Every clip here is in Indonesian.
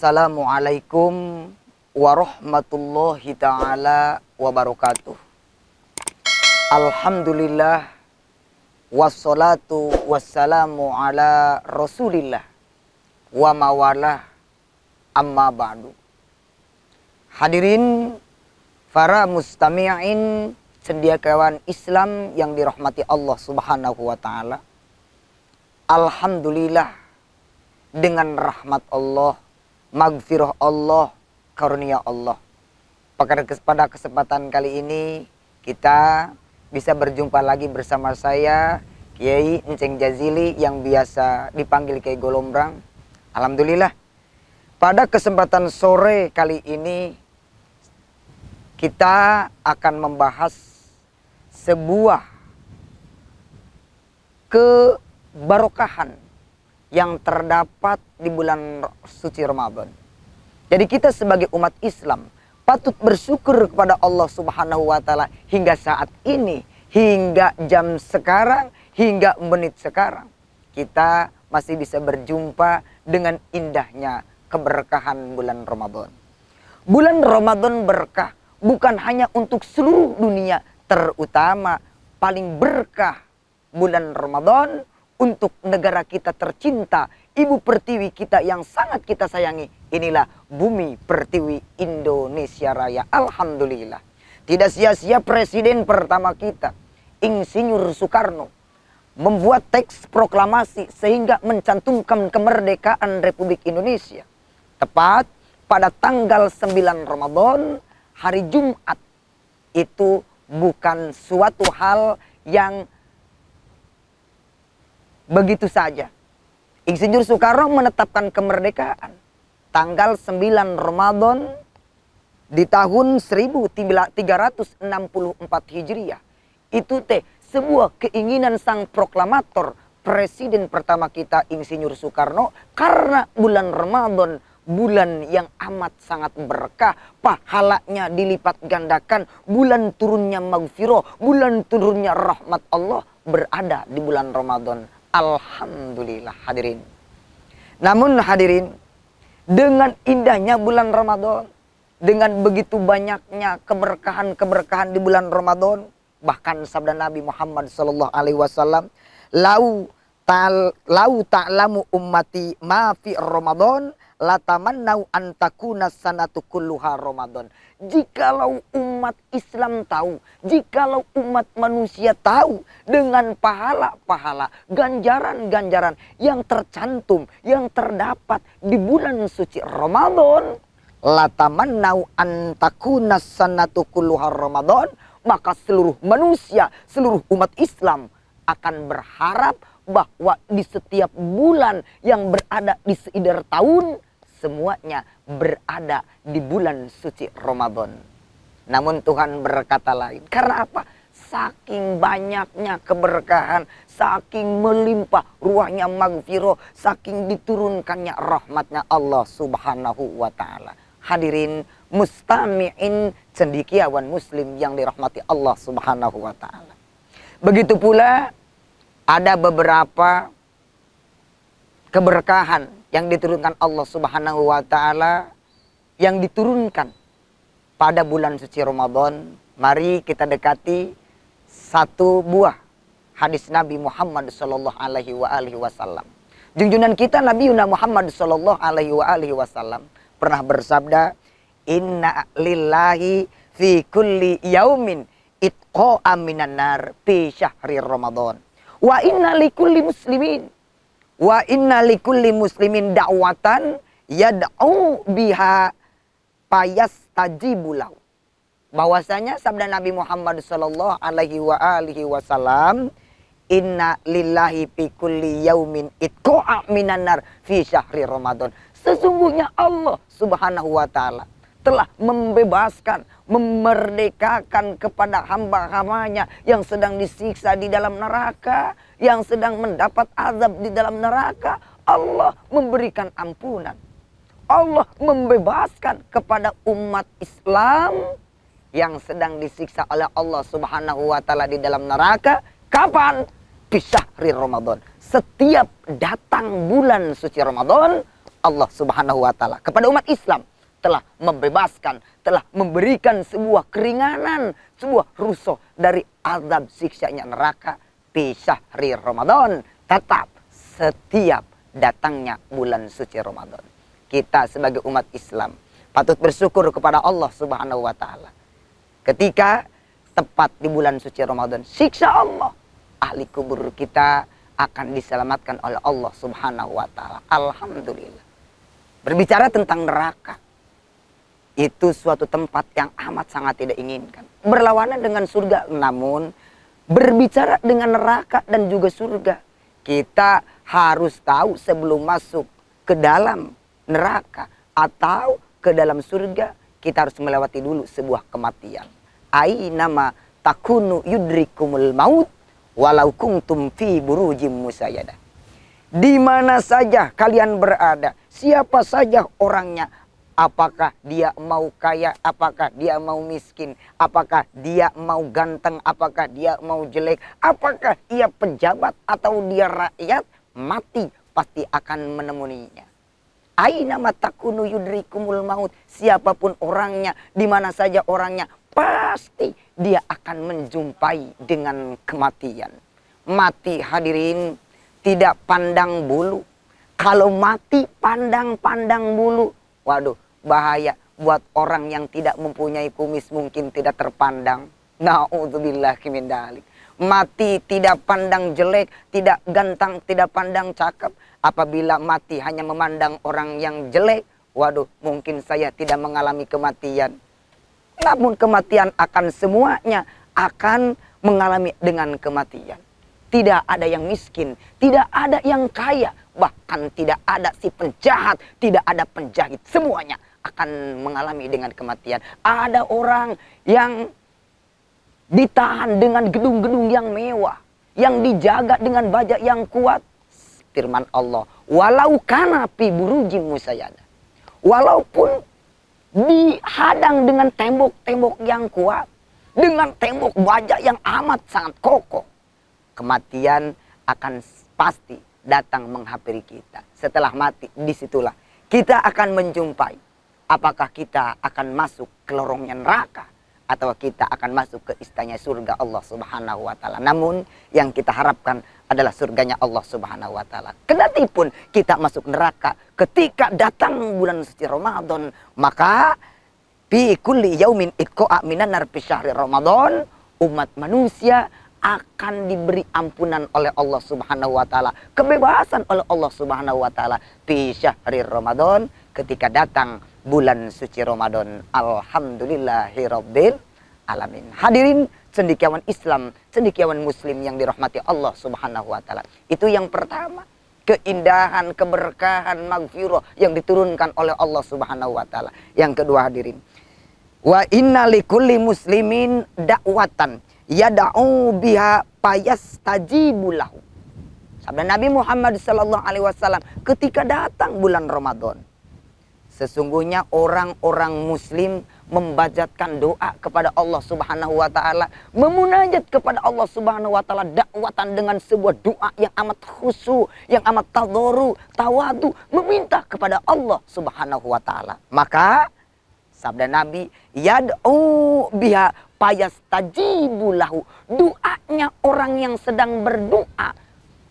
Assalamualaikum warahmatullahi taala wabarakatuh. Alhamdulillah wassalatu wassalamu ala Rasulillah wa mawalah amma ba'du. Hadirin para mustami'in sendiakawan Islam yang dirahmati Allah Subhanahu wa taala. Alhamdulillah dengan rahmat Allah magfirah Allah, karunia Allah. Pada kesempatan kali ini kita bisa berjumpa lagi bersama saya Kiai Enceng Jazili yang biasa dipanggil Kiai Golombrang. Alhamdulillah. Pada kesempatan sore kali ini kita akan membahas sebuah kebarokahan yang terdapat di bulan suci Ramadan. Jadi kita sebagai umat Islam patut bersyukur kepada Allah Subhanahu wa taala hingga saat ini, hingga jam sekarang, hingga menit sekarang. Kita masih bisa berjumpa dengan indahnya keberkahan bulan Ramadan. Bulan Ramadan berkah bukan hanya untuk seluruh dunia, terutama paling berkah bulan Ramadan untuk negara kita tercinta, ibu pertiwi kita yang sangat kita sayangi. Inilah bumi pertiwi Indonesia Raya. Alhamdulillah. Tidak sia-sia presiden pertama kita, Insinyur Soekarno, membuat teks proklamasi sehingga mencantumkan kemerdekaan Republik Indonesia. Tepat pada tanggal 9 Ramadan, hari Jumat. Itu bukan suatu hal yang begitu saja. Insinyur Soekarno menetapkan kemerdekaan tanggal 9 Ramadan di tahun 1364 Hijriah. Itu teh sebuah keinginan sang proklamator presiden pertama kita Insinyur Soekarno karena bulan Ramadan bulan yang amat sangat berkah, pahalanya dilipat gandakan, bulan turunnya maghfirah, bulan turunnya rahmat Allah berada di bulan Ramadan. Alhamdulillah hadirin. Namun hadirin, dengan indahnya bulan Ramadan, dengan begitu banyaknya keberkahan-keberkahan di bulan Ramadan, bahkan sabda Nabi Muhammad SAW, "Lau Tal, lau ta'lamu ummati ma fi Ramadan latamannau antakuna sanatu kulluha Ramadan. Jikalau umat Islam tahu, jikalau umat manusia tahu dengan pahala-pahala, ganjaran-ganjaran yang tercantum, yang terdapat di bulan suci Ramadan, latamannau antakuna sanatu kulluha Ramadan, maka seluruh manusia, seluruh umat Islam akan berharap bahwa di setiap bulan yang berada di seider tahun semuanya berada di bulan suci Ramadan. Namun Tuhan berkata lain. Karena apa? Saking banyaknya keberkahan, saking melimpah ruahnya maghfiroh, saking diturunkannya rahmatnya Allah subhanahu wa ta'ala. Hadirin mustami'in cendikiawan muslim yang dirahmati Allah subhanahu wa ta'ala. Begitu pula ada beberapa keberkahan yang diturunkan Allah Subhanahu wa taala yang diturunkan pada bulan suci Ramadan. Mari kita dekati satu buah hadis Nabi Muhammad sallallahu alaihi wa wasallam. Junjungan kita Nabi Yuna Muhammad sallallahu alaihi wa wasallam pernah bersabda, "Inna lillahi fi kulli yaumin itqo aminan nar fi syahri Ramadan." Wa inna likulli muslimin. Wa inna likulli muslimin dakwatan yad'u biha payas tajibulau. Bahwasanya sabda Nabi Muhammad sallallahu alaihi wa alihi wasallam Inna lillahi fi kulli yaumin itqa'a minan nar fi syahri Ramadan. Sesungguhnya Allah Subhanahu wa taala telah membebaskan, memerdekakan kepada hamba-hambanya yang sedang disiksa di dalam neraka, yang sedang mendapat azab di dalam neraka. Allah memberikan ampunan. Allah membebaskan kepada umat Islam yang sedang disiksa oleh Allah Subhanahu wa taala di dalam neraka. Kapan? Bisyahri Ramadan. Setiap datang bulan suci Ramadan, Allah Subhanahu wa taala kepada umat Islam telah membebaskan, telah memberikan sebuah keringanan, sebuah rusuh dari azab siksanya neraka di syahri Ramadan. Tetap setiap datangnya bulan suci Ramadan. Kita sebagai umat Islam patut bersyukur kepada Allah Subhanahu wa taala. Ketika tepat di bulan suci Ramadan, siksa Allah ahli kubur kita akan diselamatkan oleh Allah Subhanahu wa taala. Alhamdulillah. Berbicara tentang neraka, itu suatu tempat yang amat sangat tidak inginkan. Berlawanan dengan surga, namun berbicara dengan neraka dan juga surga. Kita harus tahu sebelum masuk ke dalam neraka atau ke dalam surga, kita harus melewati dulu sebuah kematian. Ai nama takunu yudrikumul maut walau kuntum fi burujim musayada. Di mana saja kalian berada, siapa saja orangnya, Apakah dia mau kaya, apakah dia mau miskin, apakah dia mau ganteng, apakah dia mau jelek, apakah ia pejabat atau dia rakyat, mati pasti akan menemuninya. Aina matakunu yudrikumul maut, siapapun orangnya, di mana saja orangnya, pasti dia akan menjumpai dengan kematian. Mati hadirin tidak pandang bulu. Kalau mati pandang-pandang bulu, waduh bahaya buat orang yang tidak mempunyai kumis mungkin tidak terpandang. Nauzubillah kimin dalik. Mati tidak pandang jelek, tidak gantang, tidak pandang cakep. Apabila mati hanya memandang orang yang jelek, waduh mungkin saya tidak mengalami kematian. Namun kematian akan semuanya akan mengalami dengan kematian. Tidak ada yang miskin, tidak ada yang kaya, bahkan tidak ada si penjahat, tidak ada penjahit, semuanya akan mengalami dengan kematian. Ada orang yang ditahan dengan gedung-gedung yang mewah, yang dijaga dengan baja yang kuat. Firman Allah, walau kanapi pi burujin Walaupun dihadang dengan tembok-tembok yang kuat, dengan tembok baja yang amat sangat kokoh. Kematian akan pasti datang menghampiri kita. Setelah mati, disitulah kita akan menjumpai apakah kita akan masuk ke lorongnya neraka atau kita akan masuk ke istana surga Allah Subhanahu wa taala. Namun yang kita harapkan adalah surganya Allah Subhanahu wa taala. Kendati pun kita masuk neraka ketika datang bulan suci Ramadan, maka bi kulli yaumin iqqa minan nar syahri Ramadan, umat manusia akan diberi ampunan oleh Allah Subhanahu wa taala, kebebasan oleh Allah Subhanahu wa taala bi syahri Ramadan ketika datang bulan suci Ramadan. Alhamdulillahirobbil alamin. Hadirin cendikiawan Islam, cendikiawan muslim yang dirahmati Allah Subhanahu wa taala. Itu yang pertama, keindahan, keberkahan, magfirah yang diturunkan oleh Allah Subhanahu wa taala. Yang kedua hadirin, wa inna likulli muslimin dakwatan yad'u biha payas tajibulahu Sabda Nabi Muhammad sallallahu alaihi wasallam ketika datang bulan Ramadan Sesungguhnya orang-orang muslim membajatkan doa kepada Allah Subhanahu wa taala, memunajat kepada Allah Subhanahu wa taala dakwatan dengan sebuah doa yang amat khusyuk, yang amat tadharu, tawadu, meminta kepada Allah Subhanahu wa taala. Maka sabda Nabi, yad'u biha payastajibu lahu. Doanya orang yang sedang berdoa,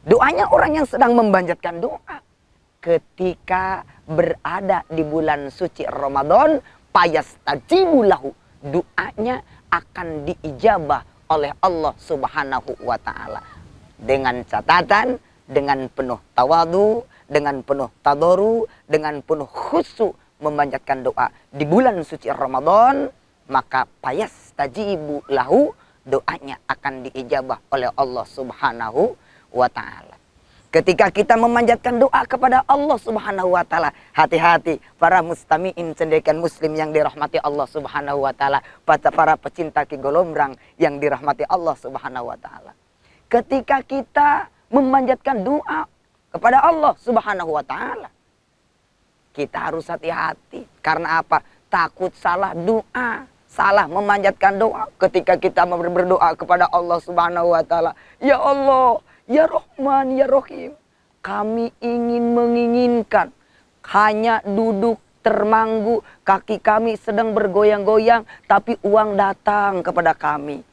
doanya orang yang sedang membanjatkan doa ketika berada di bulan suci Ramadan payastajibu lahu doanya akan diijabah oleh Allah Subhanahu wa taala dengan catatan dengan penuh tawadu dengan penuh tadoru dengan penuh khusu memanjatkan doa di bulan suci Ramadan maka payastajibu lahu doanya akan diijabah oleh Allah Subhanahu wa taala Ketika kita memanjatkan doa kepada Allah Subhanahu wa taala, hati-hati para mustamiin cendekian muslim yang dirahmati Allah Subhanahu wa taala, para pecinta Ki Golombrang yang dirahmati Allah Subhanahu wa taala. Ketika kita memanjatkan doa kepada Allah Subhanahu wa taala, kita harus hati-hati karena apa? Takut salah doa salah memanjatkan doa ketika kita berdoa kepada Allah Subhanahu wa taala. Ya Allah, Ya Rahman, Ya Rahim. Kami ingin menginginkan hanya duduk termanggu, kaki kami sedang bergoyang-goyang, tapi uang datang kepada kami.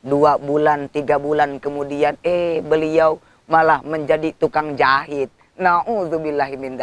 Dua bulan, tiga bulan kemudian, eh beliau malah menjadi tukang jahit. Na'udzubillahimin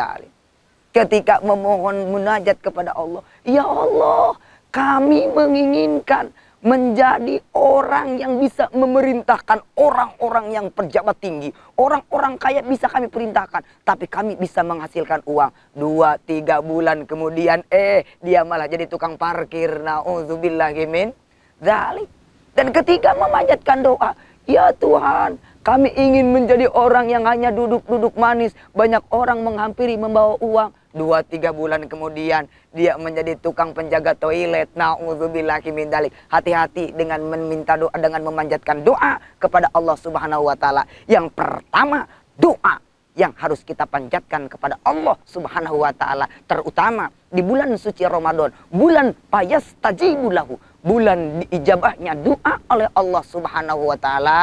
Ketika memohon munajat kepada Allah, Ya Allah, kami menginginkan menjadi orang yang bisa memerintahkan orang-orang yang pejabat tinggi. Orang-orang kaya bisa kami perintahkan, tapi kami bisa menghasilkan uang. Dua, tiga bulan kemudian, eh, dia malah jadi tukang parkir. Na'udzubillahimin. Zalik. Dan ketika memanjatkan doa, ya Tuhan, kami ingin menjadi orang yang hanya duduk-duduk manis. Banyak orang menghampiri membawa uang dua tiga bulan kemudian dia menjadi tukang penjaga toilet naudzubillahi hati-hati dengan meminta doa dengan memanjatkan doa kepada Allah Subhanahu wa taala yang pertama doa yang harus kita panjatkan kepada Allah Subhanahu wa taala terutama di bulan suci Ramadan bulan payas tajibulahu bulan diijabahnya doa oleh Allah Subhanahu wa taala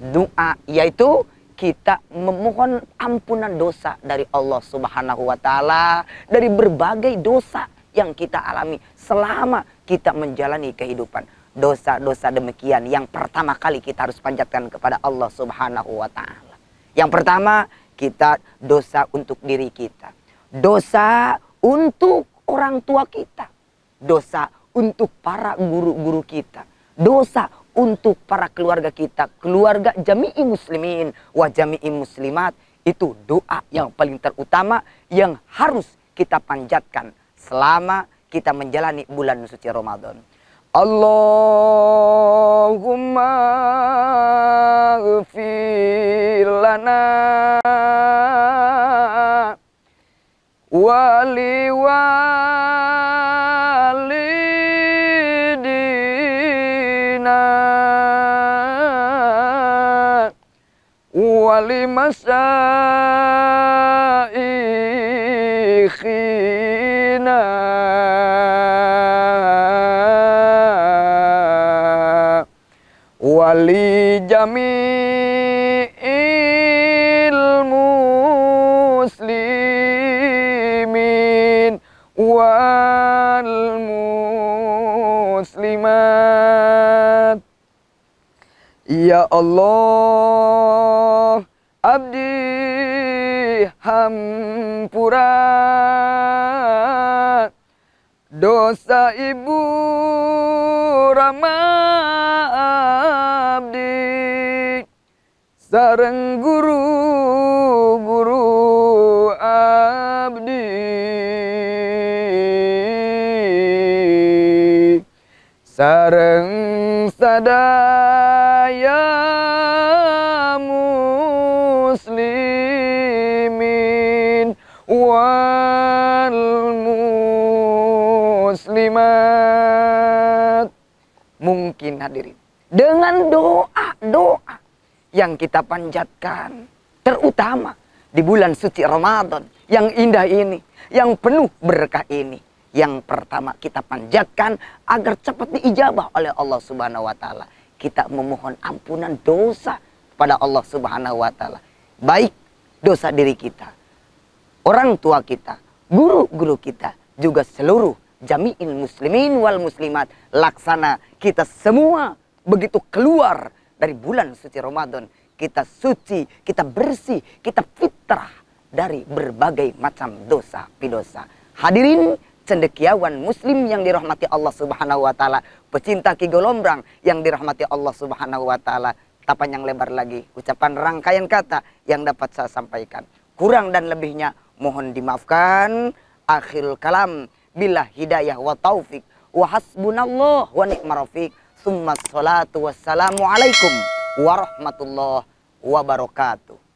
doa yaitu kita memohon ampunan dosa dari Allah Subhanahu wa taala dari berbagai dosa yang kita alami selama kita menjalani kehidupan. Dosa-dosa demikian yang pertama kali kita harus panjatkan kepada Allah Subhanahu wa taala. Yang pertama, kita dosa untuk diri kita. Dosa untuk orang tua kita. Dosa untuk para guru-guru kita. Dosa untuk para keluarga kita, keluarga jami'i muslimin wa jami'i muslimat. Itu doa yang paling terutama yang harus kita panjatkan selama kita menjalani bulan suci Ramadan. Allahumma ghafir lana wali li masaikhina wali jamin Ya Allah Abdi hampura Dosa ibu Rama Abdi Sareng guru-guru sareng sadaya muslimin wal muslimat mungkin hadirin dengan doa doa yang kita panjatkan terutama di bulan suci Ramadan yang indah ini yang penuh berkah ini yang pertama kita panjatkan agar cepat diijabah oleh Allah Subhanahu wa taala. Kita memohon ampunan dosa kepada Allah Subhanahu wa taala. Baik dosa diri kita, orang tua kita, guru-guru kita, juga seluruh jami'il muslimin wal muslimat laksana kita semua begitu keluar dari bulan suci Ramadan kita suci, kita bersih, kita fitrah dari berbagai macam dosa, pidosa. Hadirin cendekiawan muslim yang dirahmati Allah subhanahu wa ta'ala pecinta Ki Golombrang yang dirahmati Allah subhanahu wa ta'ala tak panjang lebar lagi ucapan rangkaian kata yang dapat saya sampaikan kurang dan lebihnya mohon dimaafkan akhir kalam bila hidayah wa taufik wa hasbunallah wa ni'ma rafiq summa salatu wassalamu alaikum warahmatullahi wabarakatuh